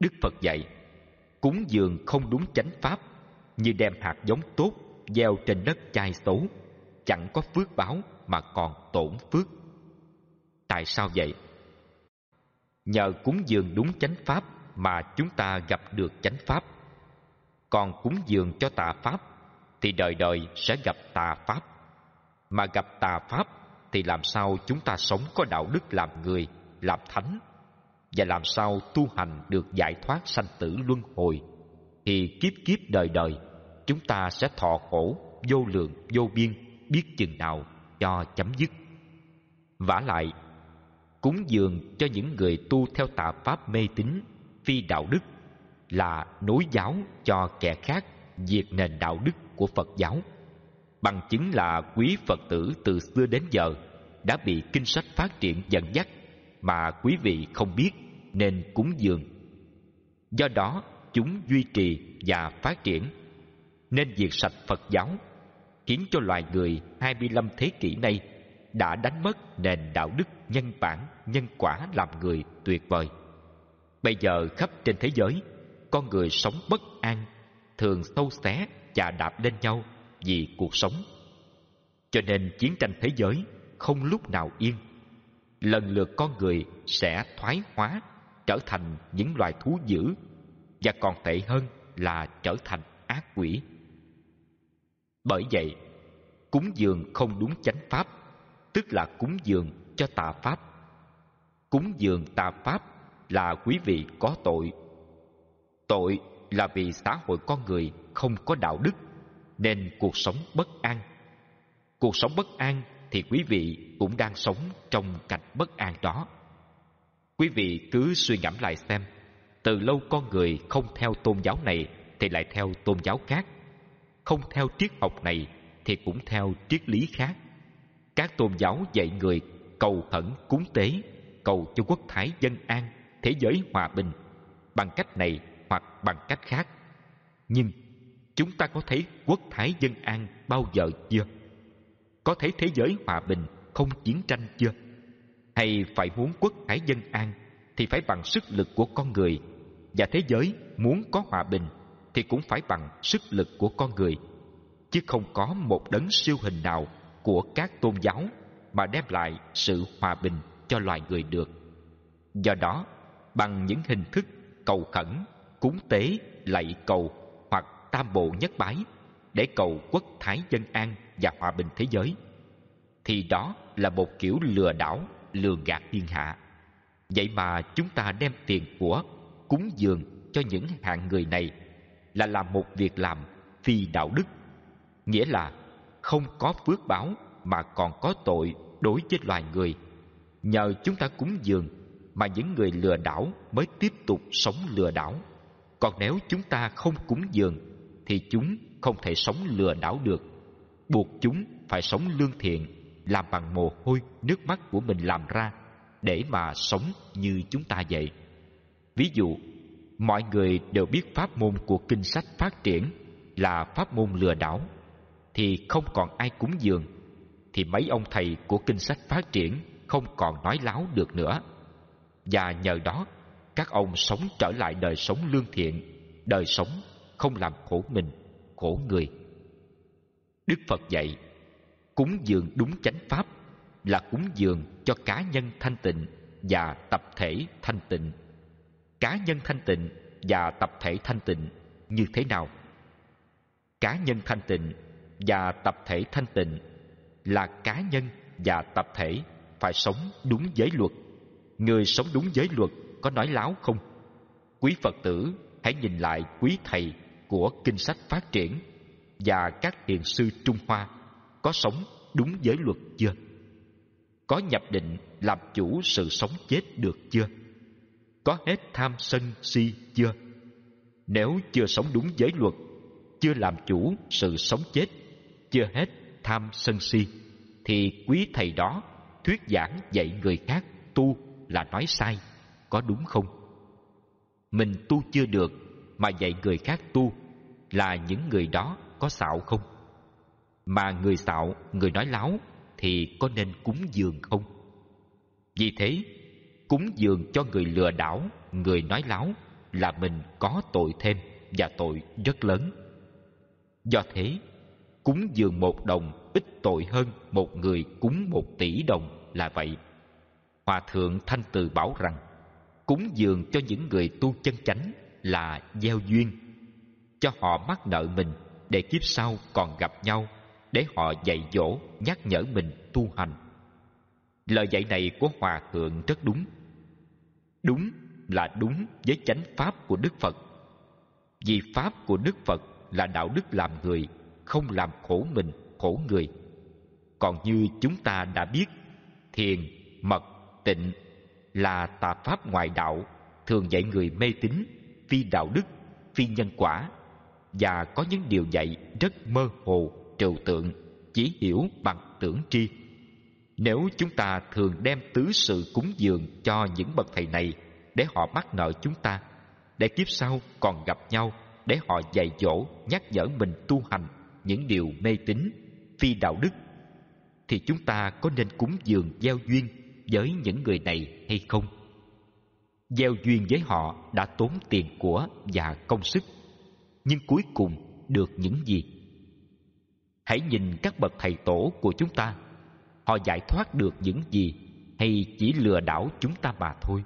Đức Phật dạy, cúng dường không đúng chánh pháp, như đem hạt giống tốt gieo trên đất chai xấu, chẳng có phước báo mà còn tổn phước. Tại sao vậy? Nhờ cúng dường đúng chánh pháp mà chúng ta gặp được chánh pháp. Còn cúng dường cho tà pháp thì đời đời sẽ gặp tà pháp. Mà gặp tà pháp thì làm sao chúng ta sống có đạo đức làm người, làm thánh và làm sao tu hành được giải thoát sanh tử luân hồi thì kiếp kiếp đời đời chúng ta sẽ thọ khổ vô lượng vô biên biết chừng nào cho chấm dứt vả lại cúng dường cho những người tu theo tà pháp mê tín phi đạo đức là nối giáo cho kẻ khác diệt nền đạo đức của phật giáo bằng chứng là quý phật tử từ xưa đến giờ đã bị kinh sách phát triển dẫn dắt mà quý vị không biết nên cúng dường. Do đó, chúng duy trì và phát triển nên diệt sạch Phật giáo khiến cho loài người 25 thế kỷ nay đã đánh mất nền đạo đức nhân bản, nhân quả làm người tuyệt vời. Bây giờ khắp trên thế giới, con người sống bất an, thường sâu xé, và đạp lên nhau vì cuộc sống. Cho nên chiến tranh thế giới không lúc nào yên lần lượt con người sẽ thoái hóa trở thành những loài thú dữ và còn tệ hơn là trở thành ác quỷ bởi vậy cúng dường không đúng chánh pháp tức là cúng dường cho tà pháp cúng dường tà pháp là quý vị có tội tội là vì xã hội con người không có đạo đức nên cuộc sống bất an cuộc sống bất an thì quý vị cũng đang sống trong cảnh bất an đó. Quý vị cứ suy ngẫm lại xem, từ lâu con người không theo tôn giáo này thì lại theo tôn giáo khác, không theo triết học này thì cũng theo triết lý khác. Các tôn giáo dạy người cầu khẩn cúng tế, cầu cho quốc thái dân an, thế giới hòa bình, bằng cách này hoặc bằng cách khác. Nhưng chúng ta có thấy quốc thái dân an bao giờ chưa? có thấy thế giới hòa bình, không chiến tranh chưa? Hay phải muốn quốc thái dân an thì phải bằng sức lực của con người và thế giới muốn có hòa bình thì cũng phải bằng sức lực của con người chứ không có một đấng siêu hình nào của các tôn giáo mà đem lại sự hòa bình cho loài người được do đó bằng những hình thức cầu khẩn cúng tế lạy cầu hoặc tam bộ nhất bái để cầu quốc thái dân an và hòa bình thế giới thì đó là một kiểu lừa đảo lừa gạt thiên hạ vậy mà chúng ta đem tiền của cúng dường cho những hạng người này là làm một việc làm phi đạo đức nghĩa là không có phước báo mà còn có tội đối với loài người nhờ chúng ta cúng dường mà những người lừa đảo mới tiếp tục sống lừa đảo còn nếu chúng ta không cúng dường thì chúng không thể sống lừa đảo được buộc chúng phải sống lương thiện, làm bằng mồ hôi, nước mắt của mình làm ra, để mà sống như chúng ta vậy. Ví dụ, mọi người đều biết pháp môn của kinh sách phát triển là pháp môn lừa đảo, thì không còn ai cúng dường, thì mấy ông thầy của kinh sách phát triển không còn nói láo được nữa. Và nhờ đó, các ông sống trở lại đời sống lương thiện, đời sống không làm khổ mình, khổ người. Đức Phật dạy, cúng dường đúng chánh pháp là cúng dường cho cá nhân thanh tịnh và tập thể thanh tịnh. Cá nhân thanh tịnh và tập thể thanh tịnh như thế nào? Cá nhân thanh tịnh và tập thể thanh tịnh là cá nhân và tập thể phải sống đúng giới luật. Người sống đúng giới luật có nói láo không? Quý Phật tử hãy nhìn lại quý thầy của kinh sách phát triển và các thiền sư Trung Hoa có sống đúng giới luật chưa? Có nhập định làm chủ sự sống chết được chưa? Có hết tham sân si chưa? Nếu chưa sống đúng giới luật, chưa làm chủ sự sống chết, chưa hết tham sân si, thì quý thầy đó thuyết giảng dạy người khác tu là nói sai, có đúng không? Mình tu chưa được mà dạy người khác tu là những người đó có xạo không? Mà người xạo, người nói láo thì có nên cúng dường không? Vì thế, cúng dường cho người lừa đảo, người nói láo là mình có tội thêm và tội rất lớn. Do thế, cúng dường một đồng ít tội hơn một người cúng một tỷ đồng là vậy. Hòa thượng Thanh Từ bảo rằng, cúng dường cho những người tu chân chánh là gieo duyên, cho họ mắc nợ mình để kiếp sau còn gặp nhau để họ dạy dỗ nhắc nhở mình tu hành lời dạy này của hòa thượng rất đúng đúng là đúng với chánh pháp của đức phật vì pháp của đức phật là đạo đức làm người không làm khổ mình khổ người còn như chúng ta đã biết thiền mật tịnh là tà pháp ngoại đạo thường dạy người mê tín phi đạo đức phi nhân quả và có những điều dạy rất mơ hồ trừu tượng chỉ hiểu bằng tưởng tri nếu chúng ta thường đem tứ sự cúng dường cho những bậc thầy này để họ mắc nợ chúng ta để kiếp sau còn gặp nhau để họ dạy dỗ nhắc nhở mình tu hành những điều mê tín phi đạo đức thì chúng ta có nên cúng dường gieo duyên với những người này hay không gieo duyên với họ đã tốn tiền của và công sức nhưng cuối cùng được những gì hãy nhìn các bậc thầy tổ của chúng ta họ giải thoát được những gì hay chỉ lừa đảo chúng ta mà thôi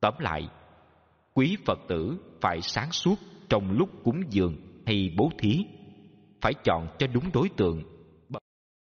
tóm lại quý phật tử phải sáng suốt trong lúc cúng dường hay bố thí phải chọn cho đúng đối tượng